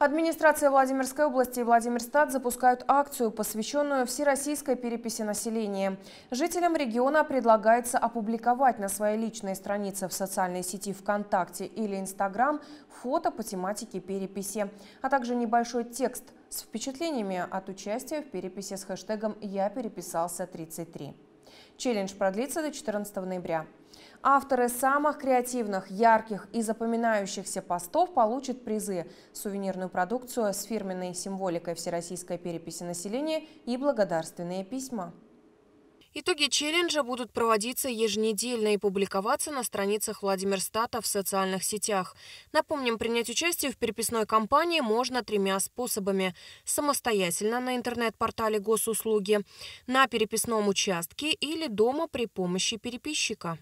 Администрация Владимирской области и Владимирстат запускают акцию, посвященную всероссийской переписи населения. Жителям региона предлагается опубликовать на своей личной странице в социальной сети ВКонтакте или Инстаграм фото по тематике переписи, а также небольшой текст с впечатлениями от участия в переписи с хэштегом «Я переписался 33». Челлендж продлится до 14 ноября. Авторы самых креативных, ярких и запоминающихся постов получат призы, сувенирную продукцию с фирменной символикой Всероссийской переписи населения и благодарственные письма. Итоги челленджа будут проводиться еженедельно и публиковаться на страницах Владимирстата в социальных сетях. Напомним, принять участие в переписной кампании можно тремя способами. Самостоятельно на интернет-портале госуслуги, на переписном участке или дома при помощи переписчика.